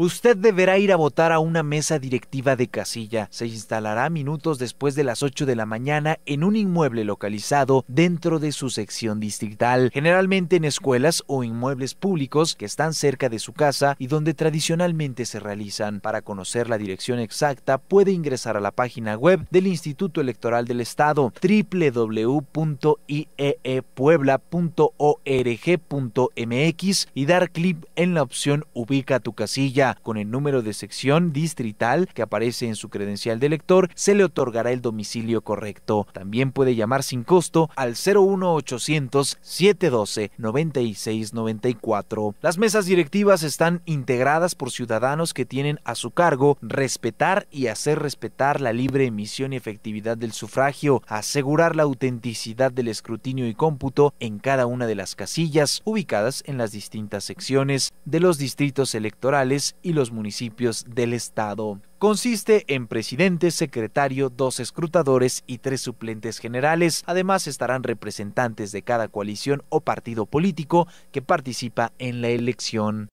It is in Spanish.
Usted deberá ir a votar a una mesa directiva de casilla. Se instalará minutos después de las 8 de la mañana en un inmueble localizado dentro de su sección distrital, generalmente en escuelas o inmuebles públicos que están cerca de su casa y donde tradicionalmente se realizan. Para conocer la dirección exacta puede ingresar a la página web del Instituto Electoral del Estado www.ieepuebla.org.mx y dar clic en la opción Ubica tu casilla con el número de sección distrital que aparece en su credencial de elector, se le otorgará el domicilio correcto. También puede llamar sin costo al 800 712 9694. Las mesas directivas están integradas por ciudadanos que tienen a su cargo respetar y hacer respetar la libre emisión y efectividad del sufragio, asegurar la autenticidad del escrutinio y cómputo en cada una de las casillas ubicadas en las distintas secciones de los distritos electorales y los municipios del estado. Consiste en presidente, secretario, dos escrutadores y tres suplentes generales. Además estarán representantes de cada coalición o partido político que participa en la elección.